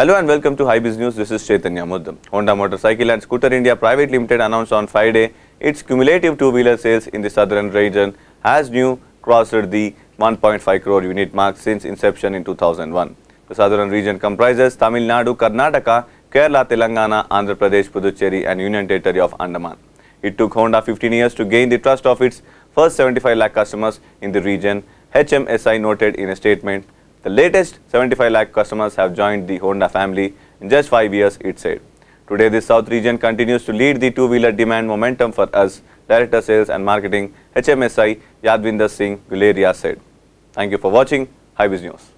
Hello and welcome to High Biz News. This is Chaitanya Muddam. Honda Motorcycle and Scooter India Private Limited announced on Friday its cumulative two-wheeler sales in the southern region has new crossed the 1.5 crore unit mark since inception in 2001. The southern region comprises Tamil Nadu, Karnataka, Kerala, Telangana, Andhra Pradesh, Puducherry and Union Territory of Andaman. It took Honda 15 years to gain the trust of its first 75 lakh customers in the region, HMSI noted in a statement the latest 75 lakh customers have joined the Honda family in just 5 years, it said. Today, the South region continues to lead the two-wheeler demand momentum for us, Director Sales and Marketing, HMSI, Yadvinder Singh Guleria said. Thank you for watching. Hi News.